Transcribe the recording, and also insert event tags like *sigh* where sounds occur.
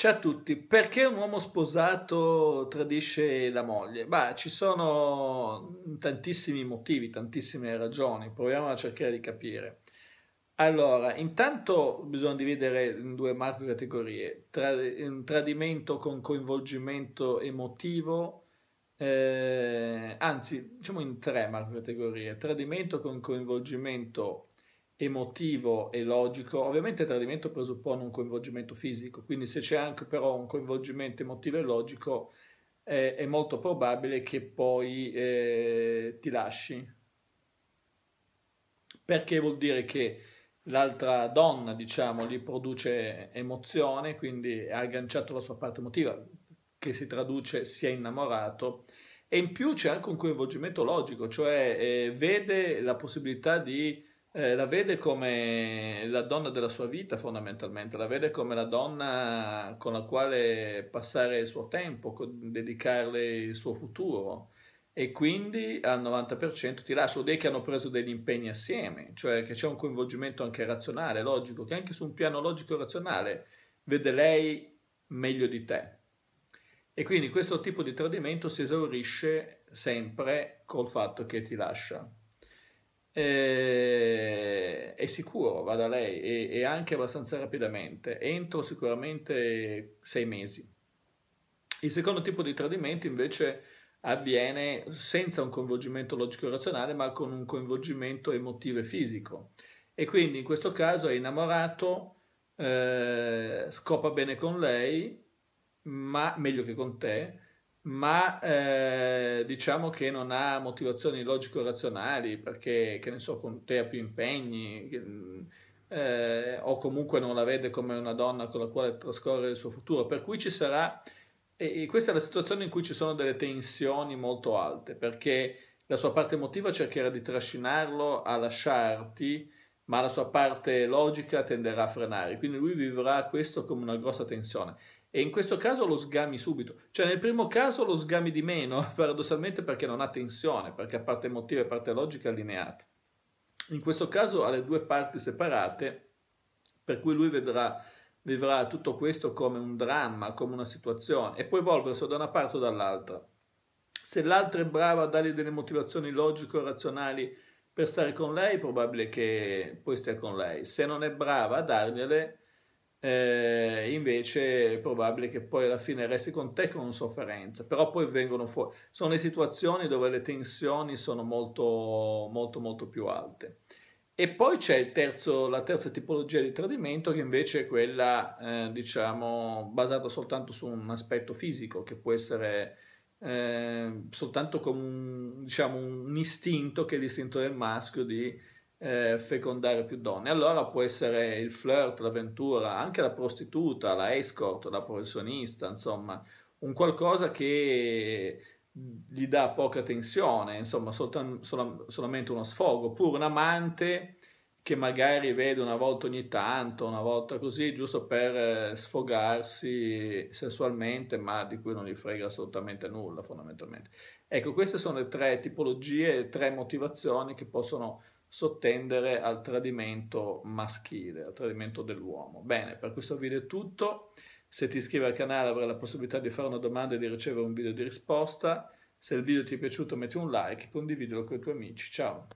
Ciao a tutti, perché un uomo sposato tradisce la moglie? Beh, ci sono tantissimi motivi, tantissime ragioni, proviamo a cercare di capire. Allora, intanto bisogna dividere in due macro categorie, Tra, tradimento con coinvolgimento emotivo, eh, anzi diciamo in tre macro categorie, tradimento con coinvolgimento emotivo e logico, ovviamente il tradimento presuppone un coinvolgimento fisico, quindi se c'è anche però un coinvolgimento emotivo e logico eh, è molto probabile che poi eh, ti lasci. Perché vuol dire che l'altra donna, diciamo, gli produce emozione, quindi ha agganciato la sua parte emotiva, che si traduce si è innamorato, e in più c'è anche un coinvolgimento logico, cioè eh, vede la possibilità di eh, la vede come la donna della sua vita fondamentalmente, la vede come la donna con la quale passare il suo tempo, dedicarle il suo futuro e quindi al 90% ti lascio dei che hanno preso degli impegni assieme, cioè che c'è un coinvolgimento anche razionale, logico, che anche su un piano logico e razionale vede lei meglio di te. E quindi questo tipo di tradimento si esaurisce sempre col fatto che ti lascia eh, è sicuro, va da lei e, e, anche abbastanza rapidamente, entro sicuramente sei mesi. Il secondo tipo di tradimento invece avviene senza un coinvolgimento logico-razionale ma con un coinvolgimento emotivo e fisico e quindi in questo caso è innamorato, eh, scopa bene con lei, ma meglio che con te, ma eh, diciamo che non ha motivazioni logico-razionali perché, che ne so, con te ha più impegni mm, eh, o comunque non la vede come una donna con la quale trascorrere il suo futuro, per cui ci sarà, e questa è la situazione in cui ci sono delle tensioni molto alte perché la sua parte emotiva cercherà di trascinarlo a lasciarti, ma la sua parte logica tenderà a frenare, quindi lui vivrà questo come una grossa tensione e in questo caso lo sgami subito, cioè nel primo caso lo sgami di meno, *laughs* paradossalmente perché non ha tensione, perché ha parte emotiva e parte logica allineata. In questo caso ha le due parti separate, per cui lui vedrà, vivrà tutto questo come un dramma, come una situazione, e può evolversi da una parte o dall'altra. Se l'altra è brava a dargli delle motivazioni logico-razionali per stare con lei, è probabile che poi stia con lei. Se non è brava a dargliele, eh, invece è probabile che poi alla fine resti con te con sofferenza, però poi vengono fuori. Sono le situazioni dove le tensioni sono molto, molto, molto più alte. E poi c'è il terzo, la terza tipologia di tradimento che invece è quella, eh, diciamo, basata soltanto su un aspetto fisico, che può essere eh, soltanto come un, diciamo, un istinto, che è l'istinto del maschio di eh, fecondare più donne. Allora può essere il flirt, l'avventura, anche la prostituta, la escort, la professionista, insomma, un qualcosa che gli dà poca tensione, insomma, soltan- sol- solamente uno sfogo, oppure un amante che magari vede una volta ogni tanto, una volta così, giusto per eh, sfogarsi sessualmente, ma di cui non gli frega assolutamente nulla fondamentalmente. Ecco, queste sono le tre tipologie, le tre motivazioni che possono sottendere al tradimento maschile, al tradimento dell'uomo. Bene, per questo video è tutto. Se ti iscrivi al canale avrai la possibilità di fare una domanda e di ricevere un video di risposta. Se il video ti è piaciuto metti un like e condividilo con i tuoi amici. Ciao!